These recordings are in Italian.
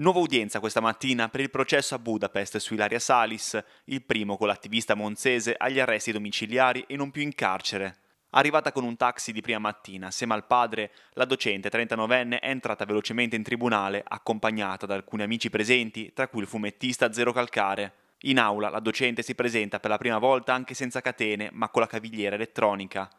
Nuova udienza questa mattina per il processo a Budapest su Ilaria Salis, il primo con l'attivista monzese agli arresti domiciliari e non più in carcere. Arrivata con un taxi di prima mattina, assieme al padre, la docente 39enne è entrata velocemente in tribunale, accompagnata da alcuni amici presenti, tra cui il fumettista Zero Calcare. In aula la docente si presenta per la prima volta anche senza catene, ma con la cavigliera elettronica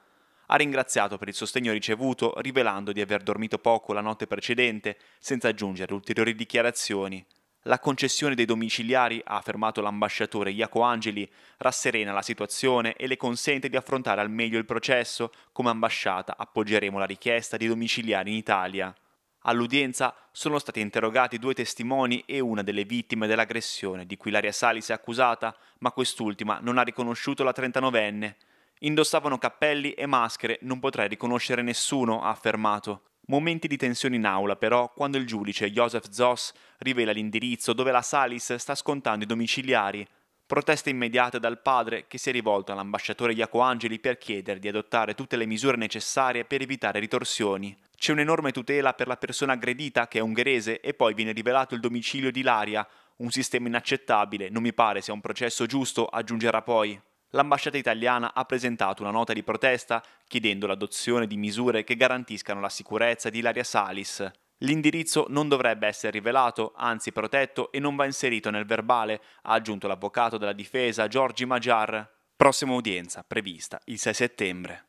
ha ringraziato per il sostegno ricevuto, rivelando di aver dormito poco la notte precedente, senza aggiungere ulteriori dichiarazioni. La concessione dei domiciliari, ha affermato l'ambasciatore Iaco Angeli, rasserena la situazione e le consente di affrontare al meglio il processo. Come ambasciata appoggeremo la richiesta di domiciliari in Italia. All'udienza sono stati interrogati due testimoni e una delle vittime dell'aggressione di cui Laria Salis è accusata, ma quest'ultima non ha riconosciuto la 39enne. Indossavano cappelli e maschere, non potrei riconoscere nessuno, ha affermato. Momenti di tensione in aula, però, quando il giudice Joseph Zoss rivela l'indirizzo dove la Salis sta scontando i domiciliari. Proteste immediate dal padre che si è rivolto all'ambasciatore Iaco Angeli per chiedere di adottare tutte le misure necessarie per evitare ritorsioni. C'è un'enorme tutela per la persona aggredita che è ungherese e poi viene rivelato il domicilio di Laria, un sistema inaccettabile, non mi pare sia un processo giusto, aggiungerà poi l'ambasciata italiana ha presentato una nota di protesta chiedendo l'adozione di misure che garantiscano la sicurezza di Ilaria Salis. L'indirizzo non dovrebbe essere rivelato, anzi protetto e non va inserito nel verbale, ha aggiunto l'avvocato della difesa Giorgi Magiar. Prossima udienza prevista il 6 settembre.